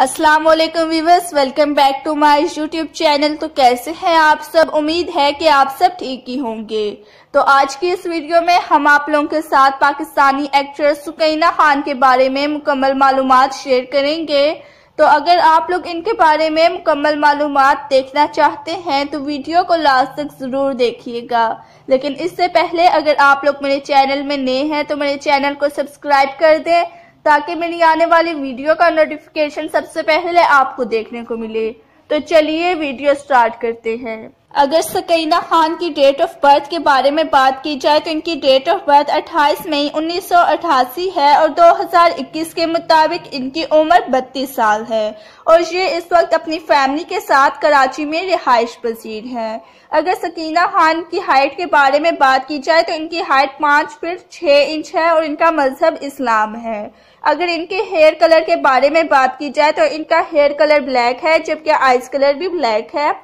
Aslam viewers welcome back to my YouTube channel तो कैसे हैं आप सब उम्मीद है कि आप सब ठीक ही होंगे तो आज की इस वीडियो में हम आप लोगों के साथ पाकिस्तानी एक्ट्रेस सुकैना खान के बारे में मुकम्मल मालूम शेयर करेंगे तो अगर आप लोग इनके बारे में मुकम्मल मालूम देखना चाहते हैं तो वीडियो को लास्ट तक ज़रूर देखिएगा लेकिन इससे पहले अगर आप लोग मेरे चैनल में नए हैं तो मेरे चैनल को सब्सक्राइब कर दें ताकि मेरी आने वाली वीडियो का नोटिफिकेशन सबसे पहले आपको देखने को मिले तो चलिए वीडियो स्टार्ट करते हैं अगर सकीना खान की डेट ऑफ बर्थ के बारे में बात की जाए तो इनकी डेट ऑफ बर्थ 28 मई 1988 है और 2021 के मुताबिक इनकी उम्र 32 साल है और ये इस वक्त अपनी फैमिली के साथ कराची में रिहाइश पजीर है अगर सकीना खान की हाइट के बारे में बात की जाए तो इनकी हाइट पाँच फिट छः इंच है और इनका मजहब इस्लाम है अगर इनके हेयर कलर के बारे में बात की जाए तो इनका हेयर कलर ब्लैक है जबकि आइज कलर भी ब्लैक है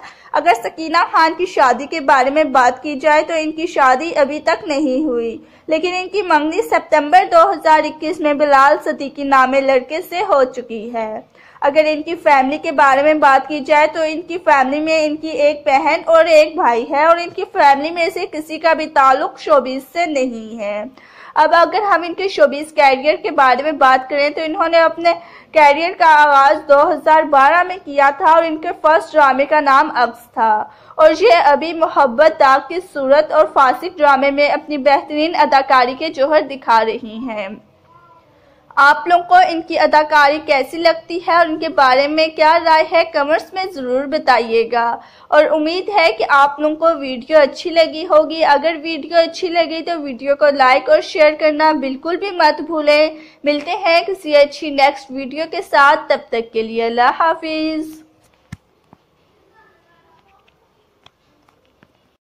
अगर सकीना खान की शादी के बारे में बात की जाए तो इनकी शादी अभी तक नहीं हुई लेकिन इनकी मंगनी सितंबर 2021 में बिलाल सदीकी नामे लड़के से हो चुकी है अगर इनकी फैमिली के बारे में बात की जाए तो इनकी फैमिली में इनकी एक बहन और एक भाई है और इनकी फैमिली में से किसी का भी ताल्लुक शोबीज से नहीं है अब अगर हम इनके शोबीज कैरियर के बारे में बात करें तो इन्होंने अपने कैरियर का आगाज 2012 में किया था और इनके फर्स्ट ड्रामे का नाम अक्स था और ये अभी मोहब्बत दाग की सूरत और फासिक ड्रामे में अपनी बेहतरीन अदाकारी के जोहर दिखा रही हैं आप लोगों को इनकी अदाकारी कैसी लगती है और इनके बारे में क्या राय है कमेंट्स में ज़रूर बताइएगा और उम्मीद है कि आप लोगों को वीडियो अच्छी लगी होगी अगर वीडियो अच्छी लगी तो वीडियो को लाइक और शेयर करना बिल्कुल भी मत भूलें मिलते हैं किसी अच्छी नेक्स्ट वीडियो के साथ तब तक के लिए अल्लाह हाफिज़